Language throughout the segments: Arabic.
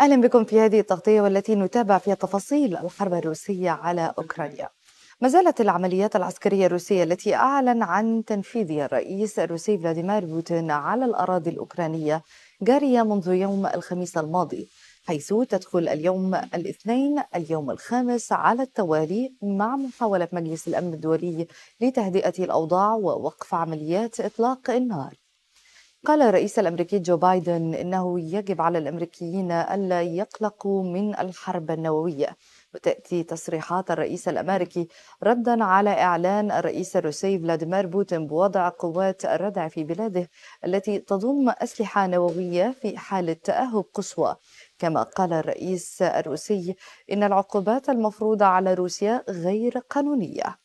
أهلا بكم في هذه التغطية والتي نتابع فيها تفاصيل الحرب الروسية على أوكرانيا ما زالت العمليات العسكرية الروسية التي أعلن عن تنفيذها الرئيس الروسي فلاديمير بوتين على الأراضي الأوكرانية جارية منذ يوم الخميس الماضي حيث تدخل اليوم الاثنين اليوم الخامس على التوالي مع محاولة مجلس الأمن الدولي لتهدئة الأوضاع ووقف عمليات إطلاق النار قال الرئيس الامريكي جو بايدن انه يجب على الامريكيين الا يقلقوا من الحرب النوويه وتاتي تصريحات الرئيس الامريكي ردا على اعلان الرئيس الروسي فلاديمير بوتين بوضع قوات الردع في بلاده التي تضم اسلحه نوويه في حاله تاهب قصوى كما قال الرئيس الروسي ان العقوبات المفروضه على روسيا غير قانونيه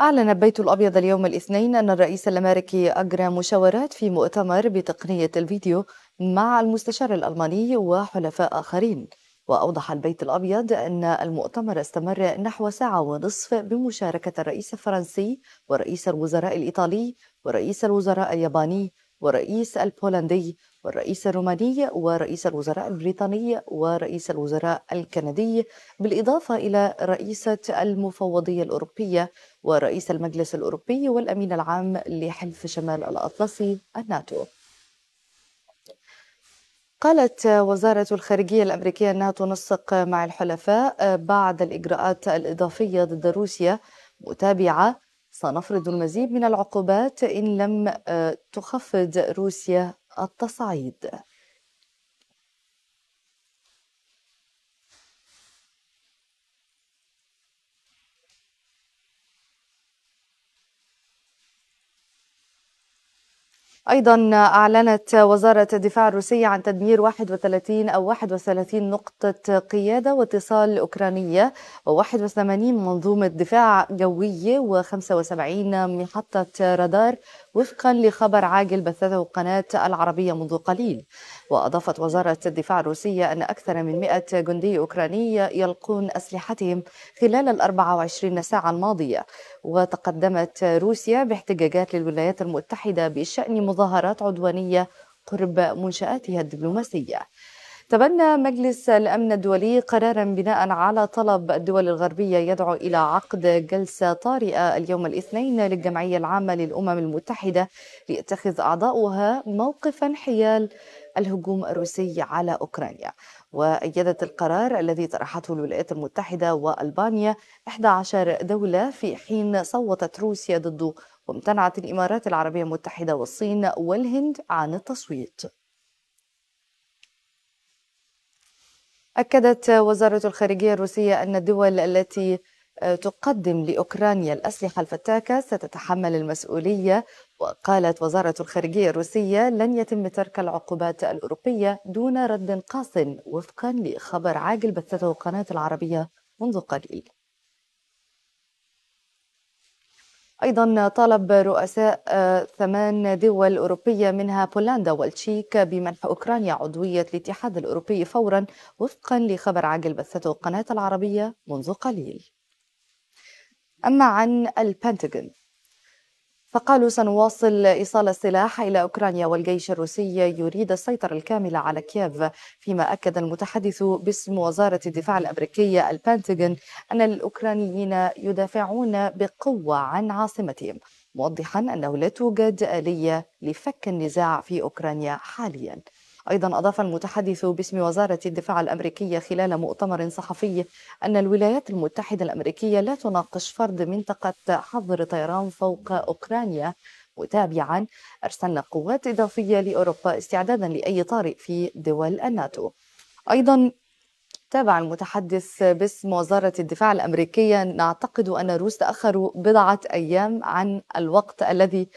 أعلن البيت الأبيض اليوم الاثنين أن الرئيس الأمريكي أجرى مشاورات في مؤتمر بتقنية الفيديو مع المستشار الألماني وحلفاء آخرين وأوضح البيت الأبيض أن المؤتمر استمر نحو ساعة ونصف بمشاركة الرئيس الفرنسي ورئيس الوزراء الإيطالي ورئيس الوزراء الياباني والرئيس البولندي والرئيس الروماني ورئيس الوزراء البريطاني ورئيس الوزراء الكندي بالإضافة إلى رئيسة المفوضية الأوروبية ورئيس المجلس الأوروبي والأمين العام لحلف شمال الأطلسي الناتو قالت وزارة الخارجية الأمريكية أنها تنسق مع الحلفاء بعد الإجراءات الإضافية ضد روسيا متابعة سنفرض المزيد من العقوبات إن لم آه، تخفض روسيا التصعيد أيضا أعلنت وزارة الدفاع الروسية عن تدمير 31 أو 31 نقطة قيادة واتصال أوكرانية و81 منظومة دفاع جوية و75 محطة رادار وفقا لخبر عاجل بثته قناة العربية منذ قليل وأضافت وزارة الدفاع الروسية أن أكثر من 100 جندي أوكراني يلقون أسلحتهم خلال ال 24 ساعة الماضية وتقدمت روسيا باحتجاجات للولايات المتحدة بشأن مظاهرات عدوانية قرب منشآتها الدبلوماسية تبنى مجلس الأمن الدولي قرارا بناء على طلب الدول الغربية يدعو إلى عقد جلسة طارئة اليوم الاثنين للجمعية العامة للأمم المتحدة ليتخذ أعضاؤها موقفا حيال الهجوم الروسي على أوكرانيا وأيدت القرار الذي طرحته الولايات المتحدة وألبانيا 11 دولة في حين صوتت روسيا ضده وامتنعت الإمارات العربية المتحدة والصين والهند عن التصويت أكدت وزارة الخارجية الروسية أن الدول التي تقدم لأوكرانيا الأسلحة الفتاكة ستتحمل المسؤولية وقالت وزارة الخارجية الروسية لن يتم ترك العقوبات الأوروبية دون رد قاس وفقا لخبر عاجل بثته قناة العربية منذ قليل أيضا طالب رؤساء آه، ثمان دول أوروبية منها بولندا والتشيك بمنح أوكرانيا عضوية الاتحاد الأوروبي فورا وفقا لخبر عاجل بثته القناة العربية منذ قليل أما عن البنتاغون فقالوا سنواصل إيصال السلاح إلى أوكرانيا والجيش الروسي يريد السيطرة الكاملة على كييف فيما أكد المتحدث باسم وزارة الدفاع الأمريكية البنتاغون أن الأوكرانيين يدافعون بقوة عن عاصمتهم موضحا أنه لا توجد آلية لفك النزاع في أوكرانيا حاليا أيضا أضاف المتحدث باسم وزارة الدفاع الأمريكية خلال مؤتمر صحفي أن الولايات المتحدة الأمريكية لا تناقش فرض منطقة حظر طيران فوق أوكرانيا وتابعا أرسلنا قوات إضافية لأوروبا استعدادا لأي طارئ في دول الناتو أيضا تابع المتحدث باسم وزارة الدفاع الأمريكية نعتقد أن الروس تأخروا بضعة أيام عن الوقت الذي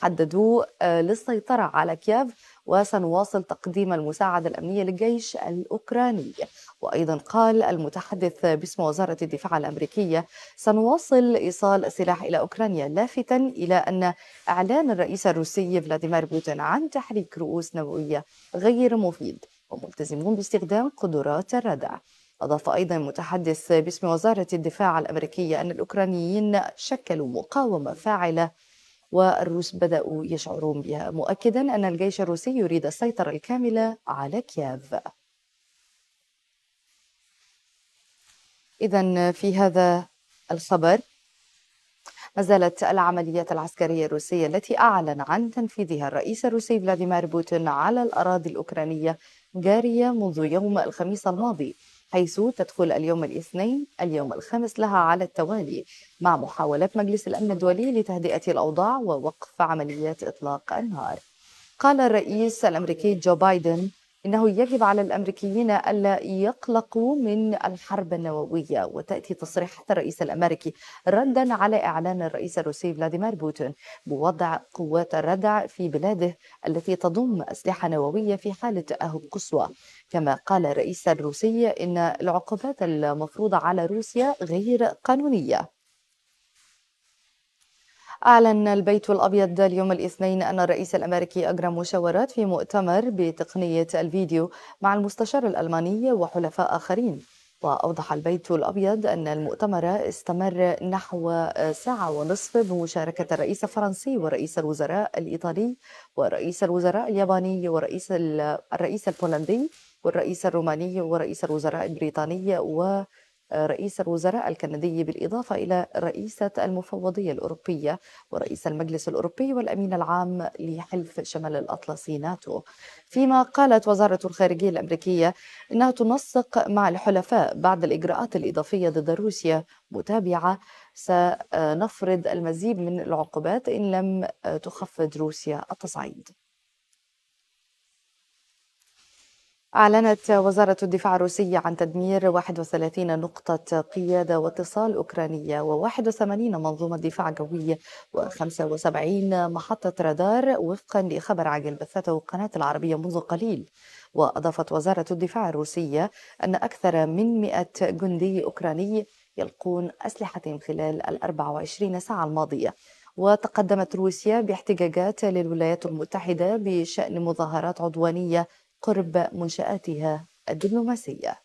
حددوه آه، للسيطرة على كييف وسنواصل تقديم المساعدة الأمنية للجيش الأوكراني وأيضا قال المتحدث باسم وزارة الدفاع الأمريكية سنواصل إيصال السلاح إلى أوكرانيا لافتا إلى أن إعلان الرئيس الروسي فلاديمير بوتين عن تحريك رؤوس نووية غير مفيد وملتزمون باستخدام قدرات الردع أضاف أيضا المتحدث باسم وزارة الدفاع الأمريكية أن الأوكرانيين شكلوا مقاومة فاعلة والروس بدأوا يشعرون بها مؤكدا أن الجيش الروسي يريد السيطرة الكاملة على كييف إذا في هذا الخبر ما زالت العمليات العسكرية الروسية التي أعلن عن تنفيذها الرئيس الروسي فلاديمير بوتين على الأراضي الأوكرانية جارية منذ يوم الخميس الماضي حيث تدخل اليوم الاثنين اليوم الخامس لها على التوالي مع محاولات مجلس الأمن الدولي لتهدئة الأوضاع ووقف عمليات إطلاق النار قال الرئيس الأمريكي جو بايدن انه يجب على الامريكيين الا يقلقوا من الحرب النوويه وتاتي تصريحات الرئيس الامريكي ردا على اعلان الرئيس الروسي فلاديمير بوتين بوضع قوات الردع في بلاده التي تضم اسلحه نوويه في حاله تاهب قصوى كما قال الرئيس الروسي ان العقوبات المفروضه على روسيا غير قانونيه أعلن البيت الأبيض اليوم الاثنين أن الرئيس الأمريكي أجرى مشاورات في مؤتمر بتقنية الفيديو مع المستشار الألماني وحلفاء آخرين وأوضح البيت الأبيض أن المؤتمر استمر نحو ساعة ونصف بمشاركة الرئيس الفرنسي ورئيس الوزراء الإيطالي ورئيس الوزراء الياباني ورئيس الرئيس البولندي والرئيس الروماني ورئيس الوزراء البريطاني و رئيس الوزراء الكندي بالإضافة إلى رئيسة المفوضية الأوروبية ورئيس المجلس الأوروبي والأمين العام لحلف شمال الأطلسي ناتو فيما قالت وزارة الخارجية الأمريكية إنها تنسق مع الحلفاء بعد الإجراءات الإضافية ضد روسيا متابعة سنفرض المزيد من العقوبات إن لم تخفض روسيا التصعيد أعلنت وزارة الدفاع الروسية عن تدمير 31 نقطة قيادة واتصال أوكرانية و81 منظومة دفاع جوية و75 محطة رادار وفقا لخبر عاجل بثته قناة العربية منذ قليل وأضافت وزارة الدفاع الروسية أن أكثر من 100 جندي أوكراني يلقون أسلحتهم خلال ال 24 ساعة الماضية وتقدمت روسيا باحتجاجات للولايات المتحدة بشأن مظاهرات عدوانية قرب منشأتها الدبلوماسية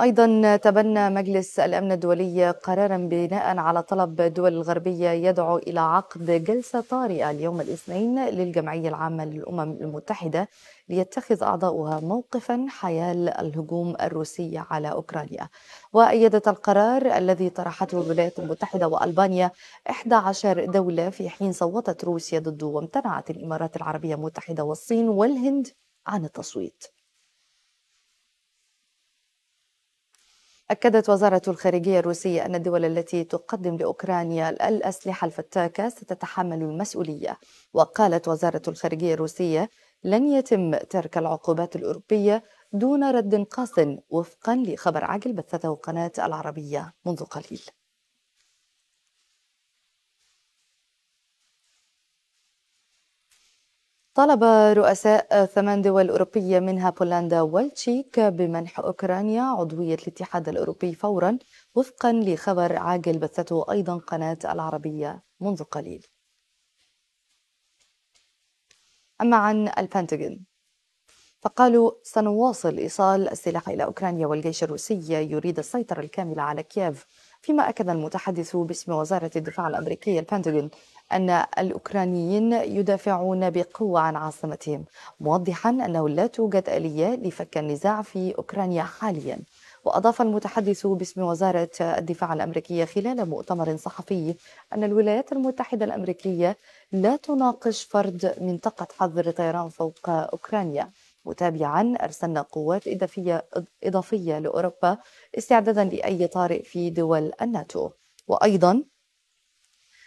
أيضا تبنى مجلس الأمن الدولي قرارا بناء على طلب الدول الغربية يدعو إلى عقد جلسة طارئة اليوم الاثنين للجمعية العامة للأمم المتحدة ليتخذ أعضاؤها موقفا حيال الهجوم الروسي على أوكرانيا وأيدت القرار الذي طرحته الولايات المتحدة وألبانيا 11 دولة في حين صوتت روسيا ضده وامتنعت الإمارات العربية المتحدة والصين والهند عن التصويت أكدت وزارة الخارجية الروسية أن الدول التي تقدم لأوكرانيا الأسلحة الفتاكة ستتحمل المسؤولية وقالت وزارة الخارجية الروسية لن يتم ترك العقوبات الأوروبية دون رد قاص وفقا لخبر عاجل بثته قناة العربية منذ قليل طلب رؤساء ثمان دول أوروبية منها بولندا والتشيك بمنح أوكرانيا عضوية الاتحاد الأوروبي فورا وفقا لخبر عاجل بثته أيضا قناة العربية منذ قليل أما عن البنتاغون فقالوا سنواصل إيصال السلاح إلى أوكرانيا والجيش الروسي يريد السيطرة الكاملة على كييف فيما أكد المتحدث باسم وزارة الدفاع الأمريكية البنتاغون أن الأوكرانيين يدافعون بقوة عن عاصمتهم موضحا أنه لا توجد آلية لفك النزاع في أوكرانيا حاليا وأضاف المتحدث باسم وزارة الدفاع الأمريكية خلال مؤتمر صحفي أن الولايات المتحدة الأمريكية لا تناقش فرض منطقة حظر طيران فوق أوكرانيا متابعا أرسلنا قوات إضافية, إضافية لأوروبا استعدادا لأي طارئ في دول الناتو وأيضا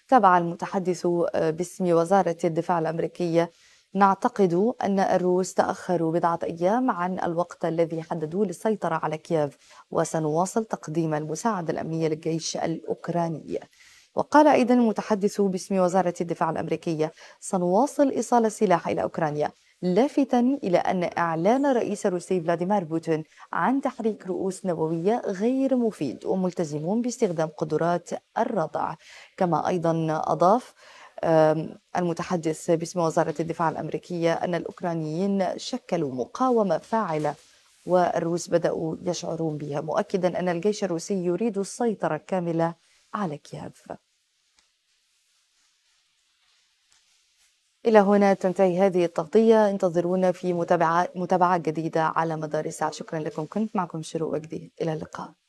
تابع المتحدث آه، باسم وزارة الدفاع الأمريكية نعتقد أن الروس تأخروا بضعة أيام عن الوقت الذي حددوه للسيطرة على كييف وسنواصل تقديم المساعدة الأمنية للجيش الأوكراني وقال أيضا المتحدث باسم وزارة الدفاع الأمريكية سنواصل إيصال السلاح إلى أوكرانيا لافتا إلى أن إعلان الرئيس الروسي فلاديمير بوتين عن تحريك رؤوس نووية غير مفيد وملتزمون باستخدام قدرات الردع كما أيضا أضاف المتحدث باسم وزارة الدفاع الأمريكية أن الأوكرانيين شكلوا مقاومة فاعلة والروس بدأوا يشعرون بها مؤكدا أن الجيش الروسي يريد السيطرة الكاملة على كييف إلى هنا تنتهي هذه التغطية انتظرونا في متابعة, متابعة جديدة على مدار الساعة شكرا لكم كنت معكم شروق وجدي إلى اللقاء